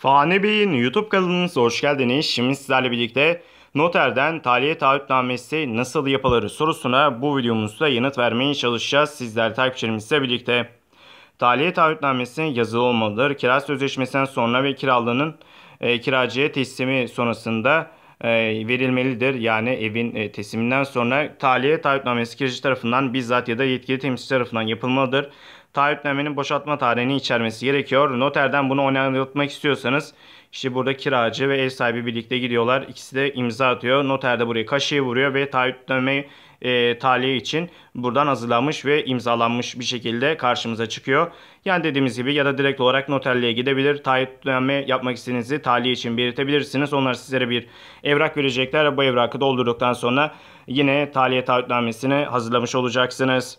Fani Bey'in YouTube kanalınıza hoş geldiniz. Şimdi sizlerle birlikte noterden taliye taahhütnamesi nasıl yapılır sorusuna bu videomuzda yanıt vermeye çalışacağız. Sizler takipçilerimizle birlikte. Taliye taahhütnamesi yazılı olmalıdır. Kira sözleşmesinden sonra ve kiralının e, kiracıya teslimi sonrasında e, verilmelidir. Yani evin e, tesliminden sonra taliye taahhütnamesi kiracı tarafından bizzat ya da yetkili temsilci tarafından yapılmalıdır taahhütnamenin boşaltma tarihini içermesi gerekiyor. Noterden bunu onaylatmak istiyorsanız işte burada kiracı ve ev sahibi birlikte gidiyorlar. İkisi de imza atıyor. Noter de buraya kaşığı vuruyor ve taahhütname e, talihi için buradan hazırlanmış ve imzalanmış bir şekilde karşımıza çıkıyor. Yani dediğimiz gibi ya da direkt olarak noterliğe gidebilir. Taahhütname yapmak istediğinizi talihi için belirtebilirsiniz. Onlar sizlere bir evrak verecekler. Bu evrakı doldurduktan sonra yine talihe taahhütnamesini hazırlamış olacaksınız.